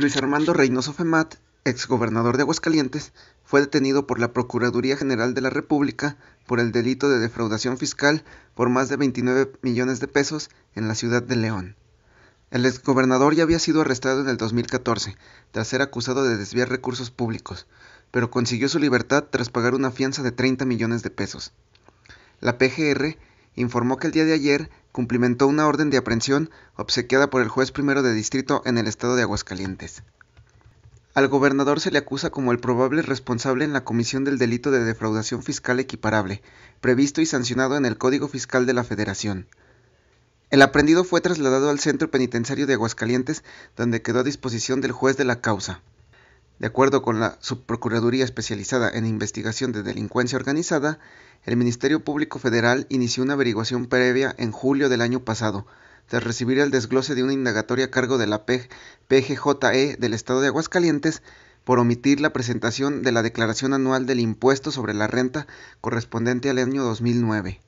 Luis Armando Reynoso Femat, exgobernador de Aguascalientes, fue detenido por la Procuraduría General de la República por el delito de defraudación fiscal por más de 29 millones de pesos en la ciudad de León. El exgobernador ya había sido arrestado en el 2014 tras ser acusado de desviar recursos públicos, pero consiguió su libertad tras pagar una fianza de 30 millones de pesos. La PGR informó que el día de ayer cumplimentó una orden de aprehensión obsequiada por el juez primero de distrito en el estado de Aguascalientes. Al gobernador se le acusa como el probable responsable en la comisión del delito de defraudación fiscal equiparable, previsto y sancionado en el Código Fiscal de la Federación. El aprendido fue trasladado al centro penitenciario de Aguascalientes, donde quedó a disposición del juez de la causa. De acuerdo con la Subprocuraduría Especializada en Investigación de Delincuencia Organizada, el Ministerio Público Federal inició una averiguación previa en julio del año pasado, tras recibir el desglose de una indagatoria a cargo de la PGJE del Estado de Aguascalientes por omitir la presentación de la declaración anual del impuesto sobre la renta correspondiente al año 2009.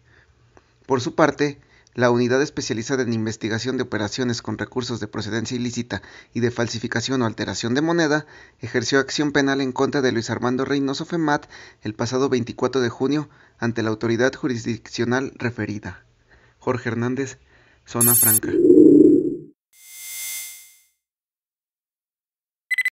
Por su parte, la unidad especializada en investigación de operaciones con recursos de procedencia ilícita y de falsificación o alteración de moneda, ejerció acción penal en contra de Luis Armando Reynoso Femat el pasado 24 de junio ante la autoridad jurisdiccional referida. Jorge Hernández, Zona Franca.